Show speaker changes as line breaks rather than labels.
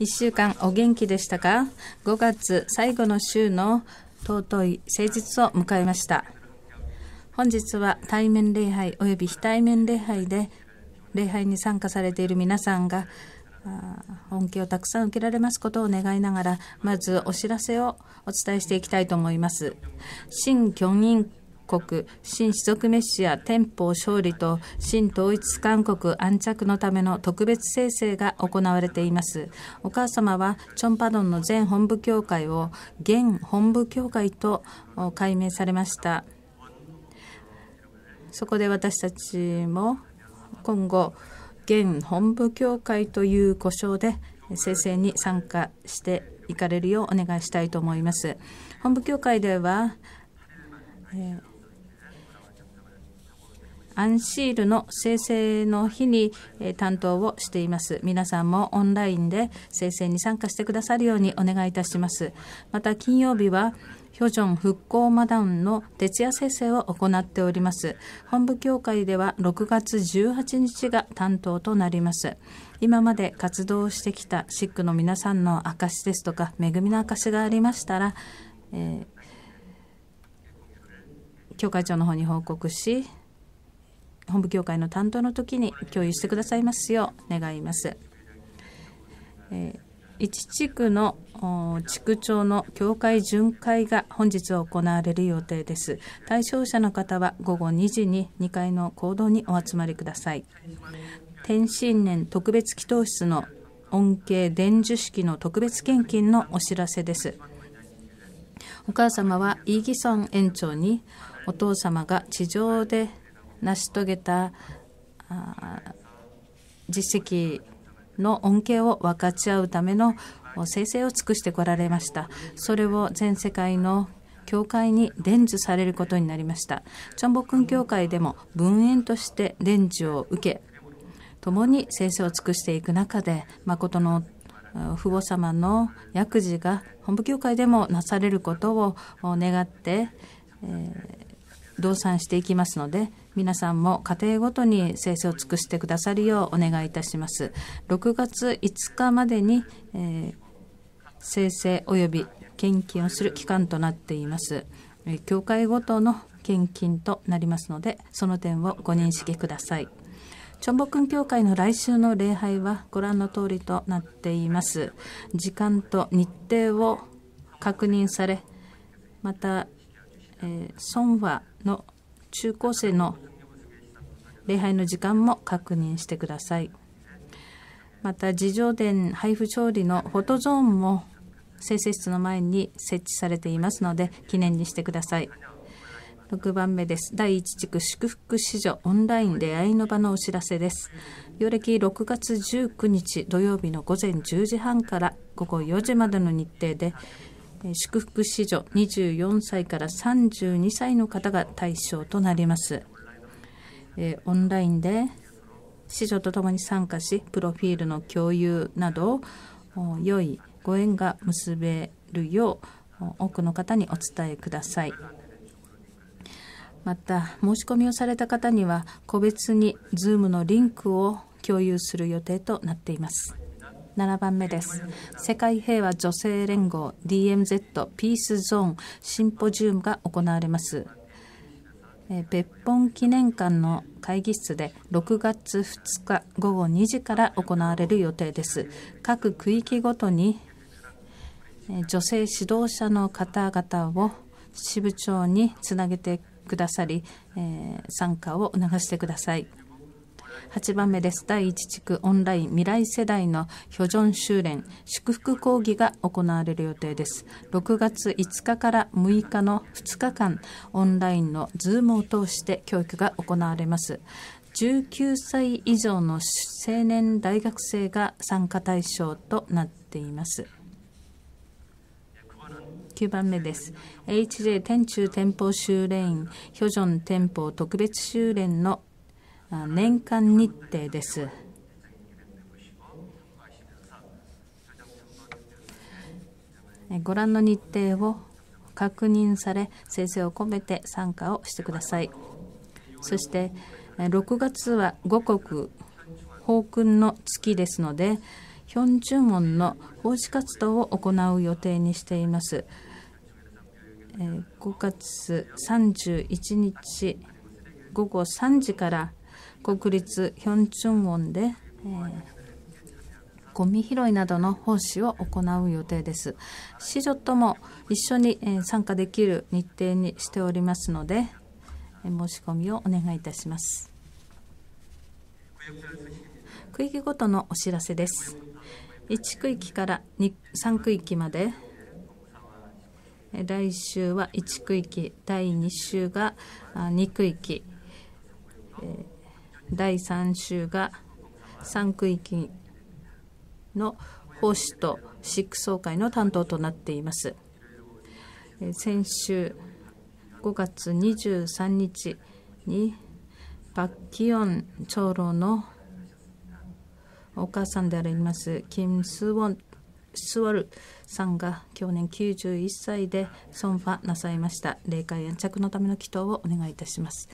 1週間お元気でしたか ?5 月最後の週の尊い誠実を迎えました。本日は対面礼拝及び非対面礼拝で礼拝に参加されている皆さんが恩恵をたくさん受けられますことを願いながらまずお知らせをお伝えしていきたいと思います。新教国、新種族メシア憲法勝利と新統一韓国安着のための特別生成が行われています。お母様は、チョンパドンの前本部協会を現本部協会と改名されました。そこで私たちも今後、現本部協会という呼称で生成に参加していかれるようお願いしたいと思います。本部協会では、えーアンシールの生成の日に担当をしています。皆さんもオンラインで生成に参加してくださるようにお願いいたします。また金曜日は、ヒョジョン復興マダウンの徹夜生成を行っております。本部協会では6月18日が担当となります。今まで活動してきたシックの皆さんの証ですとか、恵みの証がありましたら、えー、教会長の方に報告し、本部協会の担当の時に共有してくださいますよう願います。えー、1地区の地区長の協会巡回が本日行われる予定です。対象者の方は午後2時に2階の行動にお集まりください。天津年特別祈祷室の恩恵伝授式の特別献金のお知らせです。お母様はイーギソン園長にお父様が地上で成し遂げた実績の恩恵を分かち合うための生成を尽くしてこられましたそれを全世界の教会に伝授されることになりましたチョンボクン教会でも文縁として伝授を受け共に生成を尽くしていく中で誠の父母様の薬事が本部教会でもなされることを願って、えー動産していきますので、皆さんも家庭ごとに生成を尽くしてくださるようお願いいたします。6月5日までに、えー、生成及び献金をする期間となっています。教会ごとの献金となりますので、その点をご認識ください。チョンボクン教会の来週の礼拝はご覧の通りとなっています。時間と日程を確認され、またえ和ソンファの中高生の礼拝の時間も確認してくださいまた自叙伝配布調理のフォトゾーンも生成室の前に設置されていますので記念にしてください6番目です第1地区祝福子女オンライン出会いの場のお知らせです陽暦6月19日土曜日の午前10時半から午後4時までの日程で祝福子女24歳から32歳の方が対象となります。えオンラインで子女と共に参加し、プロフィールの共有など、良いご縁が結べるよう、多くの方にお伝えください。また、申し込みをされた方には、個別に Zoom のリンクを共有する予定となっています。7番目です。世界平和女性連合 DMZ ピースゾーンシンポジウムが行われます。別本記念館の会議室で6月2日午後2時から行われる予定です。各区域ごとに女性指導者の方々を支部長につなげてくださり、参加を促してください。8番目です。第1地区オンライン未来世代の標準修練、祝福講義が行われる予定です。6月5日から6日の2日間、オンラインのズームを通して教育が行われます。19歳以上の青年大学生が参加対象となっています。9番目です。HJ 天中天保修練員、ヒョジ天保特別修練の年間日程です。ご覧の日程を確認され、先生を込めて参加をしてください。そして、6月は五国法訓の月ですので、ヒョンチュモンの奉仕活動を行う予定にしています。5月31日午後3時から国立ヒョンチュンウォンで、えー、ゴミ拾いなどの奉仕を行う予定です。子女とも一緒に、え参加できる日程にしておりますので、え申し込みをお願いいたします。区域ごとのお知らせです。1区域から3区域まで来週は1区域第2週が2区域え第3週が3区域の奉仕とシック総会の担当となっています。先週5月23日にパッキヨン長老のお母さんでありますキム・スウォンスワルさんが去年91歳で損破なさいました霊界安着のための祈祷をお願いいたします